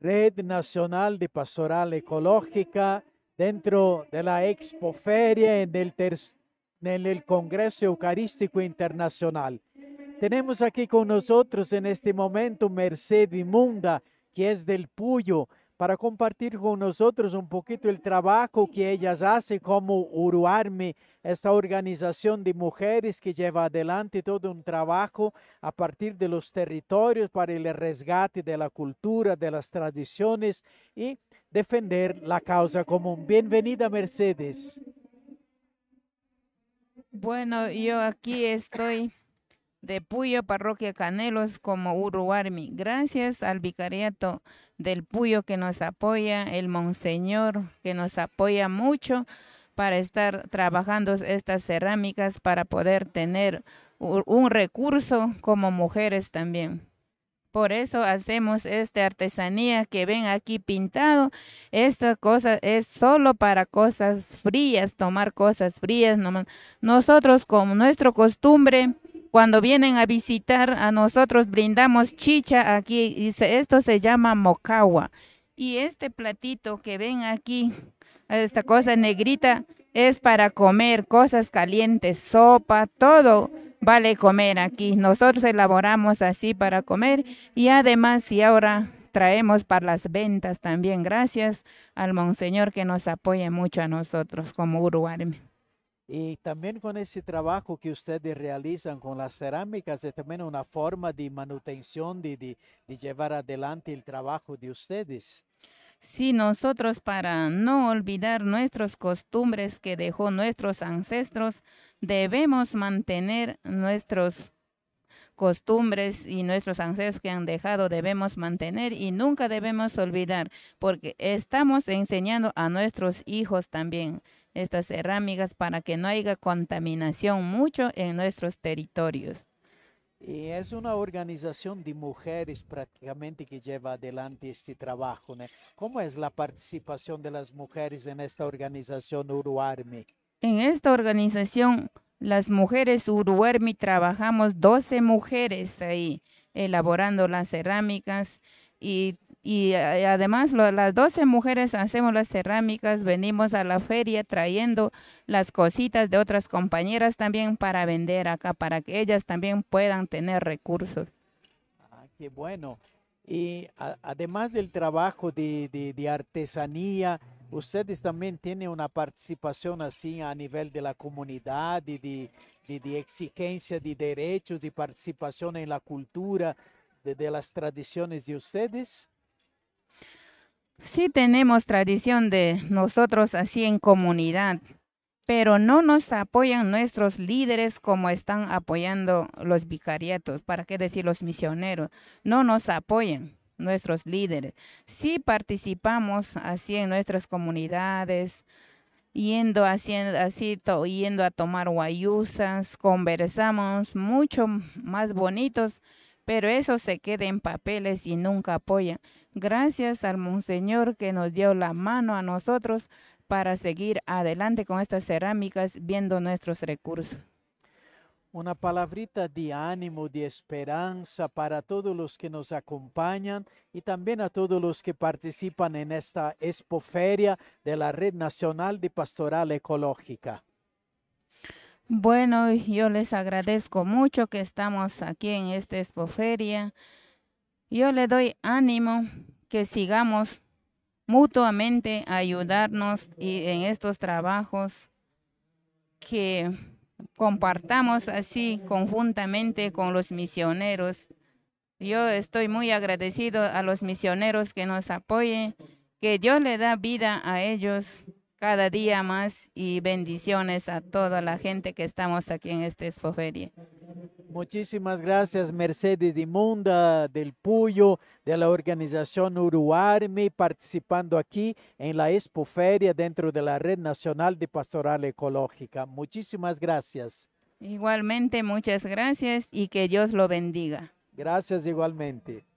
Red Nacional de Pastoral Ecológica dentro de la Expoferia en el, el Congreso Eucarístico Internacional. Tenemos aquí con nosotros en este momento Mercedes Munda, que es del Puyo, para compartir con nosotros un poquito el trabajo que ellas hacen, como Uruarme, esta organización de mujeres que lleva adelante todo un trabajo a partir de los territorios para el resgate de la cultura, de las tradiciones y defender la causa común. Bienvenida, Mercedes. Bueno, yo aquí estoy de Puyo, Parroquia Canelos, como Uruarmi, Gracias al Vicariato del Puyo que nos apoya, el Monseñor que nos apoya mucho para estar trabajando estas cerámicas para poder tener un recurso como mujeres también. Por eso hacemos esta artesanía que ven aquí pintado. Esta cosa es solo para cosas frías, tomar cosas frías Nosotros, como nuestro costumbre, cuando vienen a visitar a nosotros brindamos chicha aquí, dice, esto se llama mocagua. Y este platito que ven aquí, esta cosa negrita, es para comer cosas calientes, sopa, todo vale comer aquí. Nosotros elaboramos así para comer y además si ahora traemos para las ventas también, gracias al Monseñor que nos apoya mucho a nosotros como Uruguay. Y también con ese trabajo que ustedes realizan con las cerámicas, es también una forma de manutención, de, llevar adelante el trabajo de ustedes. Sí, nosotros para no olvidar nuestras costumbres que dejó nuestros ancestros, debemos mantener nuestros costumbres y nuestros ancestros que han dejado debemos mantener y nunca debemos olvidar, porque estamos enseñando a nuestros hijos también estas cerámicas para que no haya contaminación mucho en nuestros territorios. Y es una organización de mujeres prácticamente que lleva adelante este trabajo. ¿no? ¿Cómo es la participación de las mujeres en esta organización Uruarme? En esta organización las mujeres Uruermi trabajamos 12 mujeres ahí elaborando las cerámicas y, eh, además las 12 mujeres hacemos las cerámicas, venimos a la feria trayendo las cositas de otras compañeras también para vender acá, para que ellas también puedan tener recursos. Ah, qué bueno. Y además del trabajo de artesanía, ustedes también tienen una participación así a nivel de la comunidad, de, de, exigencia de derechos, de participación en la cultura, de, de las tradiciones de ustedes? Sí tenemos tradición de nosotros así en comunidad, pero no nos apoyan nuestros líderes como están apoyando los vicariatos, para qué decir los misioneros, no nos apoyan nuestros líderes. Si participamos así en nuestras comunidades, yendo así yendo a tomar guayusas, conversamos mucho más bonitos, pero eso se queda en papeles y nunca apoya. Gracias al monseñor que nos dio la mano a nosotros para seguir adelante con estas cerámicas viendo nuestros recursos una palabrita de ánimo, de esperanza para todos los que nos acompañan y también a todos los que participan en esta expoferia de la Red Nacional de Pastoral Ecológica. Bueno, yo les agradezco mucho que estamos aquí en esta expoferia. Yo le doy ánimo que sigamos mutuamente ayudarnos y en estos trabajos que compartamos así conjuntamente con los misioneros. Yo estoy muy agradecido a los misioneros que nos apoyen, que Dios le da vida a ellos cada día más y bendiciones a toda la gente que estamos aquí en esta espoferia. Muchísimas gracias Mercedes Dimunda, del Puyo, de la organización Uruarme, participando aquí en la Feria dentro de la Red Nacional de Pastoral Ecológica. Muchísimas gracias. Igualmente, muchas gracias y que Dios lo bendiga. Gracias igualmente.